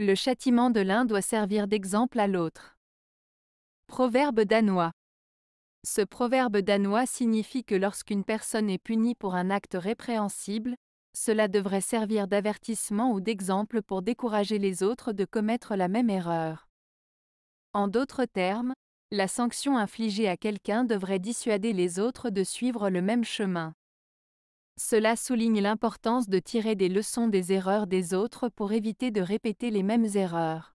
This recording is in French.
Le châtiment de l'un doit servir d'exemple à l'autre. Proverbe danois. Ce proverbe danois signifie que lorsqu'une personne est punie pour un acte répréhensible, cela devrait servir d'avertissement ou d'exemple pour décourager les autres de commettre la même erreur. En d'autres termes, la sanction infligée à quelqu'un devrait dissuader les autres de suivre le même chemin. Cela souligne l'importance de tirer des leçons des erreurs des autres pour éviter de répéter les mêmes erreurs.